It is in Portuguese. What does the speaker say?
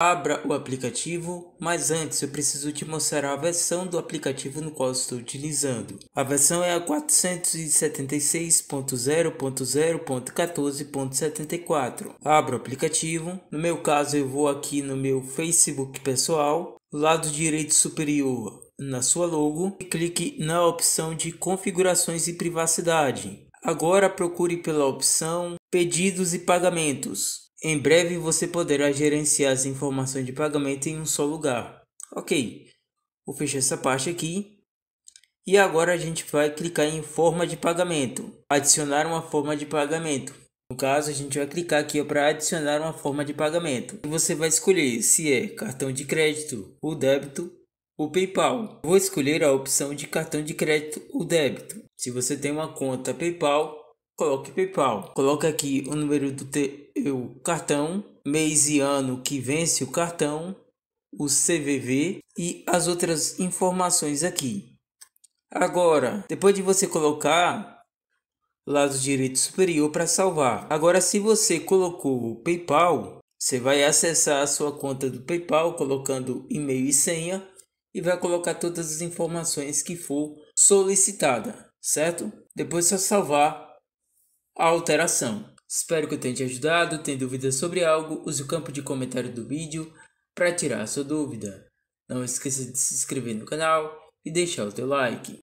Abra o aplicativo, mas antes eu preciso te mostrar a versão do aplicativo no qual estou utilizando. A versão é a 476.0.0.14.74. Abra o aplicativo, no meu caso eu vou aqui no meu Facebook pessoal, lado direito superior na sua logo e clique na opção de configurações e privacidade. Agora procure pela opção pedidos e pagamentos. Em breve você poderá gerenciar as informações de pagamento em um só lugar. Ok, vou fechar essa parte aqui. E agora a gente vai clicar em forma de pagamento. Adicionar uma forma de pagamento. No caso, a gente vai clicar aqui para adicionar uma forma de pagamento. Você vai escolher se é cartão de crédito o débito o PayPal. Vou escolher a opção de cartão de crédito ou débito. Se você tem uma conta PayPal, Coloque PayPal. Coloque aqui o número do teu cartão, mês e ano que vence o cartão, o CVV e as outras informações aqui. Agora, depois de você colocar lado direito superior para salvar. Agora, se você colocou o PayPal, você vai acessar a sua conta do PayPal colocando e-mail e senha e vai colocar todas as informações que for solicitada, certo? Depois é só salvar alteração. Espero que eu tenha te ajudado. Tem dúvidas sobre algo? Use o campo de comentário do vídeo para tirar a sua dúvida. Não esqueça de se inscrever no canal e deixar o teu like.